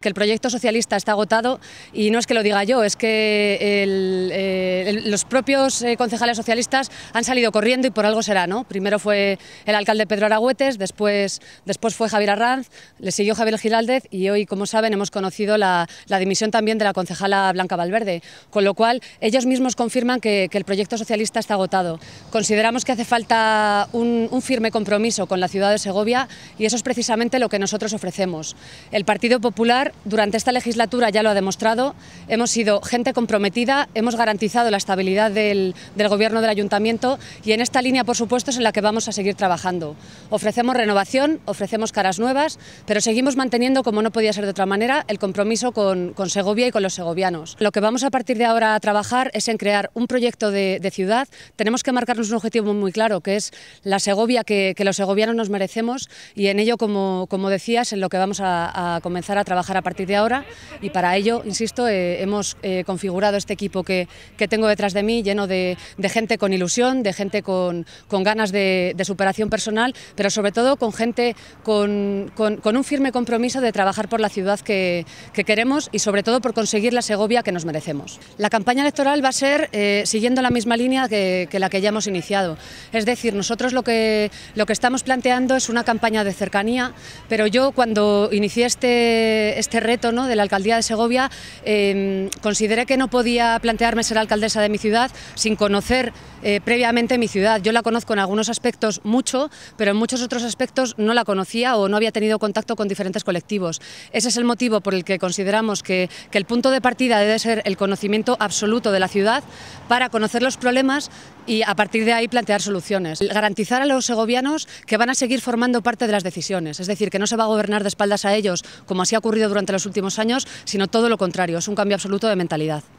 que el proyecto socialista está agotado y no es que lo diga yo, es que eh, los propios eh, concejales socialistas han salido corriendo y por algo será, ¿no? Primero fue el alcalde Pedro Aragüetes, después, después fue Javier Arranz, le siguió Javier Giraldez y hoy, como saben, hemos conocido la, dimisión también de la concejala Blanca Valverde, con lo cual ellos mismos confirman que, el proyecto socialista está agotado. Consideramos que hace falta un, firme compromiso con la ciudad de Segovia y eso es precisamente lo que nosotros ofrecemos. El Partido Popular durante esta legislatura ya lo ha demostrado, hemos sido gente comprometida, hemos garantizado la estabilidad del, gobierno del ayuntamiento y en esta línea, por supuesto, es en la que vamos a seguir trabajando. Ofrecemos renovación, ofrecemos caras nuevas, pero seguimos manteniendo, como no podía ser de otra manera, el compromiso con, Segovia y con los segovianos. Lo que vamos a partir de ahora a trabajar es en crear un proyecto de, ciudad. Tenemos que marcarnos un objetivo muy claro, que es la Segovia que, los segovianos nos merecemos y en ello, como, como decías, en lo que vamos a comenzar a trabajar a partir de ahora y para ello, insisto, eh, hemos eh, configurado este equipo que, tengo detrás de mí, lleno de, gente con ilusión, de gente con, ganas de, superación personal, pero sobre todo con gente con, un firme compromiso de trabajar por la ciudad que, queremos y sobre todo por conseguir la Segovia que nos merecemos. La campaña electoral va a ser eh, siguiendo la misma línea que, la que ya hemos iniciado. Es decir, nosotros lo que, lo que estamos planteando es una campaña de cercanía, pero yo cuando inicié este, este este reto ¿no? de la alcaldía de Segovia, em, consideré que no podía plantearme ser alcaldesa de mi ciudad sin conocer eh, previamente mi ciudad. Yo la conozco en algunos aspectos mucho, pero en muchos otros aspectos no la conocía o no había tenido contacto con diferentes colectivos. Ese es el motivo por el que consideramos que, que el punto de partida debe ser el conocimiento absoluto de la ciudad para conocer los problemas y a partir de ahí plantear soluciones. Garantizar a los segovianos que van a seguir formando parte de las decisiones, es decir, que no se va a gobernar de espaldas a ellos, como así ha ocurrido durante durante los últimos años, sino todo lo contrario, es un cambio absoluto de mentalidad.